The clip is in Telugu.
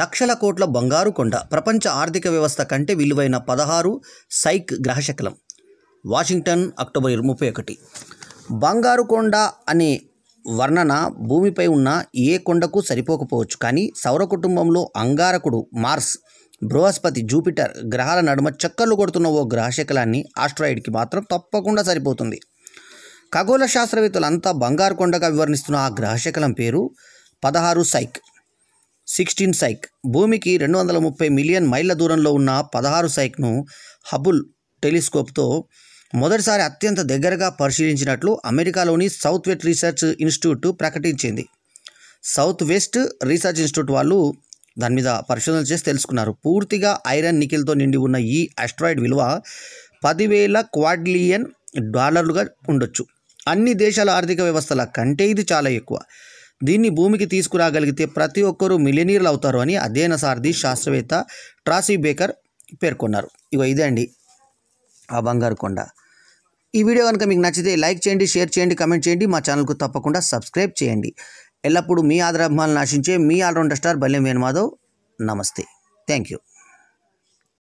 లక్షల కోట్ల బంగారు కొండ ప్రపంచ ఆర్థిక వ్యవస్థ కంటే విలువైన పదహారు సైక్ గ్రహశకలం వాషింగ్టన్ అక్టోబర్ ముప్పై ఒకటి బంగారు కొండ అనే వర్ణన భూమిపై ఉన్న ఏ కొండకు సరిపోకపోవచ్చు కానీ సౌర కుటుంబంలో అంగారకుడు మార్స్ బృహస్పతి జూపిటర్ గ్రహాల నడుమ చక్కర్లు కొడుతున్న ఓ గ్రహశకలాన్ని ఆస్ట్రాయిడ్కి మాత్రం తప్పకుండా సరిపోతుంది ఖగోళ శాస్త్రవేత్తలంతా బంగారు కొండగా వివరణిస్తున్న ఆ గ్రహశకలం పేరు పదహారు సైక్ సిక్స్టీన్ సైక్ భూమికి రెండు వందల ముప్పై మిలియన్ మైళ్ళ దూరంలో ఉన్న పదహారు సైక్ను హబుల్ టెలిస్కోప్తో మొదటిసారి అత్యంత దగ్గరగా పరిశీలించినట్లు అమెరికాలోని సౌత్ వెస్ట్ రీసెర్చ్ ఇన్స్టిట్యూట్ ప్రకటించింది సౌత్ వెస్ట్ రీసెర్చ్ ఇన్స్టిట్యూట్ వాళ్ళు దాని మీద పరిశోధన చేసి తెలుసుకున్నారు పూర్తిగా ఐరన్ నికిల్తో నిండి ఉన్న ఈ ఆస్ట్రాయిడ్ విలువ పదివేల క్వాడ్లియన్ డాలర్లుగా ఉండొచ్చు అన్ని దేశాల ఆర్థిక వ్యవస్థల కంటే ఇది చాలా ఎక్కువ దీన్ని భూమికి తీసుకురాగలిగితే ప్రతి ఒక్కరూ మిలినీర్లు అవుతారు అని అధ్యయన సారథి శాస్త్రవేత్త ట్రాసీ బేకర్ పేర్కొన్నారు ఇగో ఇదే అండి ఆ బంగారు కొండ ఈ వీడియో కనుక మీకు నచ్చితే లైక్ చేయండి షేర్ చేయండి కమెంట్ చేయండి మా ఛానల్కు తప్పకుండా సబ్స్క్రైబ్ చేయండి ఎల్లప్పుడూ మీ ఆదరాభిమానులు ఆశించే మీ ఆల్రౌండర్ స్టార్ బల్యం వేణుమాధవ్ నమస్తే థ్యాంక్ యూ